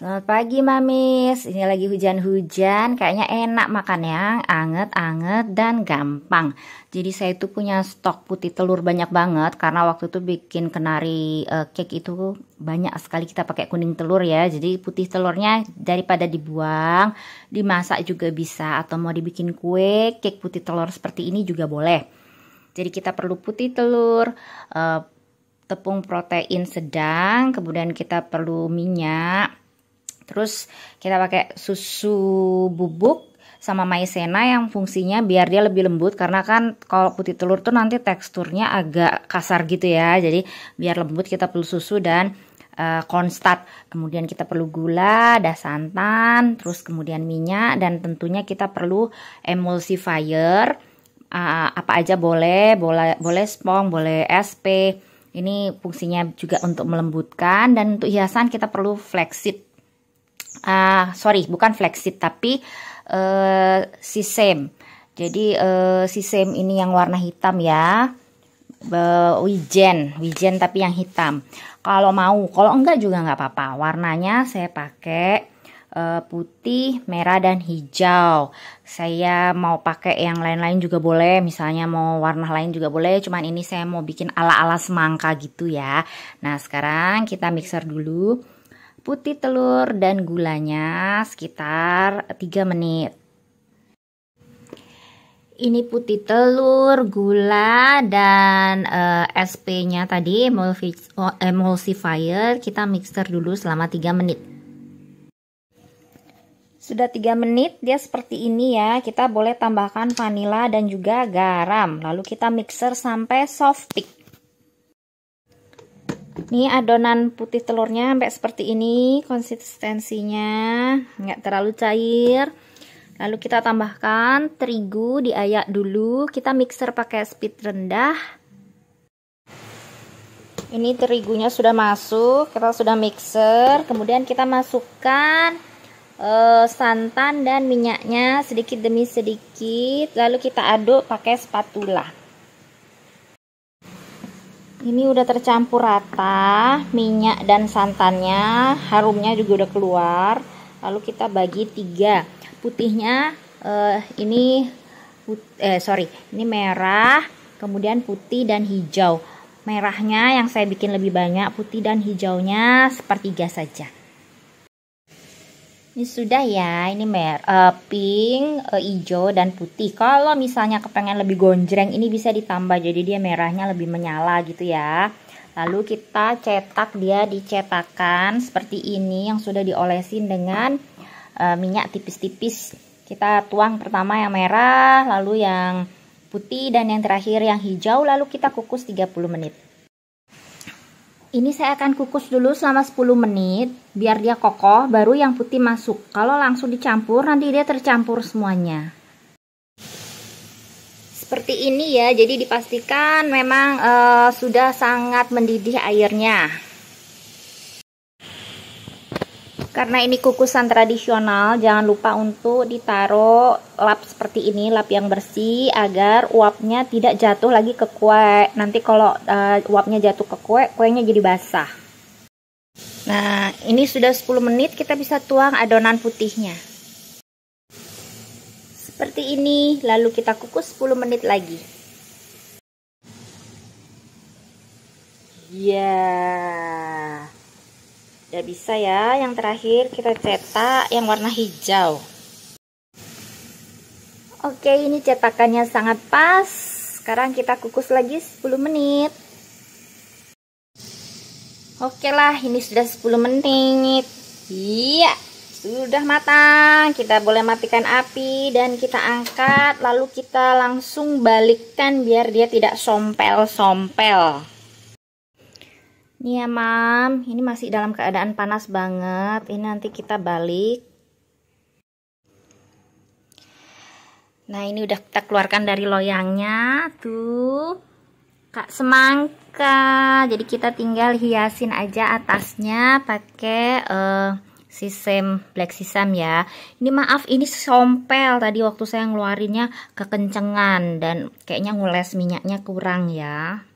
Selamat pagi mamis, ini lagi hujan-hujan, kayaknya enak makan yang anget-anget dan gampang. Jadi saya itu punya stok putih telur banyak banget karena waktu itu bikin kenari uh, cake itu banyak sekali kita pakai kuning telur ya. Jadi putih telurnya daripada dibuang, dimasak juga bisa atau mau dibikin kue, cake putih telur seperti ini juga boleh. Jadi kita perlu putih telur, uh, tepung protein sedang, kemudian kita perlu minyak Terus kita pakai susu bubuk sama maizena yang fungsinya biar dia lebih lembut karena kan kalau putih telur tuh nanti teksturnya agak kasar gitu ya. Jadi biar lembut kita perlu susu dan uh, konstat. Kemudian kita perlu gula, ada santan, terus kemudian minyak dan tentunya kita perlu emulsifier. Uh, apa aja boleh, boleh boleh spong, boleh SP. Ini fungsinya juga untuk melembutkan dan untuk hiasan kita perlu flaxseed uh, sorry bukan flexit tapi uh, same jadi uh, same ini yang warna hitam ya uh, wijen wijen tapi yang hitam kalau mau kalau enggak juga enggak apa-apa warnanya saya pakai eh, putih merah dan hijau saya mau pakai yang lain-lain juga boleh misalnya mau warna lain juga boleh cuman ini saya mau bikin ala-ala semangka gitu ya nah sekarang kita mixer dulu putih telur dan gulanya sekitar 3 menit. Ini putih telur, gula, dan uh, eh, SP-nya tadi, oh, emulsifier, kita mixer dulu selama 3 menit. Sudah 3 menit, dia seperti ini ya. Kita boleh tambahkan vanila dan juga garam. Lalu kita mixer sampai soft peak. Ini adonan putih telurnya sampai seperti ini konsistensinya, nggak terlalu cair. Lalu kita tambahkan terigu diayak dulu, kita mixer pakai speed rendah. Ini terigunya sudah masuk, kita sudah mixer, kemudian kita masukkan uh, santan dan minyaknya sedikit demi sedikit, lalu kita aduk pakai spatula ini udah tercampur rata minyak dan santannya harumnya juga udah keluar lalu kita bagi tiga putihnya eh, ini put, eh, sorry ini merah kemudian putih dan hijau merahnya yang saya bikin lebih banyak putih dan hijaunya sepertiga saja ini sudah ya ini mer uh, pink uh, hijau dan putih kalau misalnya kepengen lebih gonjreng ini bisa ditambah jadi dia merahnya lebih menyala gitu ya lalu kita cetak dia dicetakan seperti ini yang sudah diolesin dengan uh, minyak tipis-tipis kita tuang pertama yang merah lalu yang putih dan yang terakhir yang hijau lalu kita kukus 30 menit ini saya akan kukus dulu selama 10 menit biar dia kokoh baru yang putih masuk. Kalau langsung dicampur nanti dia tercampur semuanya. Seperti ini ya, jadi dipastikan memang e, sudah sangat mendidih airnya. Karena ini kukusan tradisional, jangan lupa untuk ditaruh lap seperti ini, lap yang bersih agar uapnya tidak jatuh lagi ke kue. Nanti kalau uh, uapnya jatuh ke kue, kuenya jadi basah. Nah, ini sudah 10 menit kita bisa tuang adonan putihnya. Seperti ini, lalu kita kukus 10 menit lagi. Ya, yeah. Tidak bisa ya yang terakhir kita cetak yang warna hijau oke ini cetakannya sangat pas sekarang kita kukus lagi 10 menit oke lah ini sudah 10 menit iya sudah matang kita boleh matikan api dan kita angkat lalu kita langsung balikkan biar dia tidak sompel-sompel Nih ya mam, ini masih dalam keadaan panas banget. Ini nanti kita balik. Nah ini udah kita keluarkan dari loyangnya tuh. Kak semangka. Jadi kita tinggal hiasin aja atasnya pakai uh, sisem black sisam ya. Ini maaf ini sompel tadi waktu saya ngeluarinnya kekencengan dan kayaknya ngules minyaknya kurang ya.